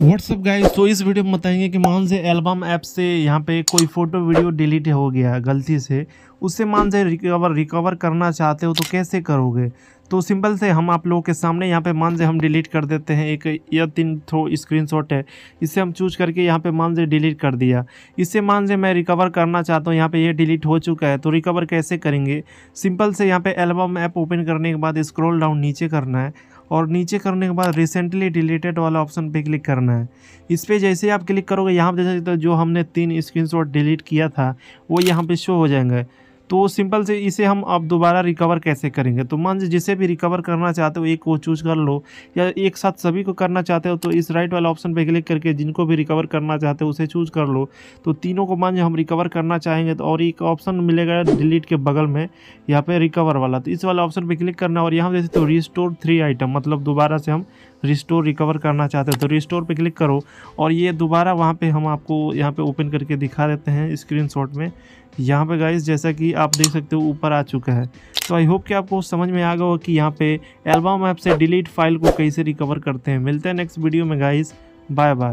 WhatsApp guys तो इस video में बताएंगे कि मान से एल्बम ऐप से यहाँ पे कोई फ़ोटो वीडियो डिलीट हो गया है गलती से उससे मान से रिकवर रिकवर करना चाहते हो तो कैसे करोगे तो सिंपल से हम आप लोगों के सामने यहाँ पे मान से हम डिलीट कर देते हैं एक या तीन थ्रो शॉट है इससे हम चूज करके यहाँ पे मान से डिलीट कर दिया इससे मान से मैं रिकवर करना चाहता हूँ यहाँ पे ये यह डिलीट हो चुका है तो रिकवर कैसे करेंगे सिंपल से यहाँ पे एल्बम ऐप ओपन करने के बाद स्क्रॉल डाउन नीचे करना है और नीचे करने के बाद रिसेंटली डिलीटेड वाला ऑप्शन पे क्लिक करना है इस पर जैसे ही आप क्लिक करोगे यहाँ पर जैसे तो जो हमने तीन स्क्रीनशॉट डिलीट किया था वो यहाँ पे शो हो जाएंगे तो सिंपल से इसे हम आप दोबारा रिकवर कैसे करेंगे तो मान लीजिए जिसे भी रिकवर करना चाहते हो एक को चूज कर लो या एक साथ सभी को करना चाहते हो तो इस राइट वाले ऑप्शन पर क्लिक करके जिनको भी रिकवर करना चाहते हो उसे चूज कर लो तो तीनों को मान लीजिए हम रिकवर करना चाहेंगे तो और एक ऑप्शन मिलेगा डिलीट के बगल में यहाँ पर रिकवर वाला तो इस वाला ऑप्शन पर क्लिक करना और यहाँ जैसे तो रिस्टोर थ्री आइटम मतलब दोबारा से हम रिस्टोर रिकवर करना चाहते हो तो रिस्टोर पे क्लिक करो और ये दोबारा वहाँ पे हम आपको यहाँ पे ओपन करके दिखा देते हैं स्क्रीनशॉट में यहाँ पे गाइस जैसा कि आप देख सकते हो ऊपर आ चुका है तो आई होप कि आपको समझ में आ गया होगा कि यहाँ पे एल्बम ऐप से डिलीट फाइल को कैसे रिकवर करते हैं मिलते हैं नेक्स्ट वीडियो में गाइस बाय बाय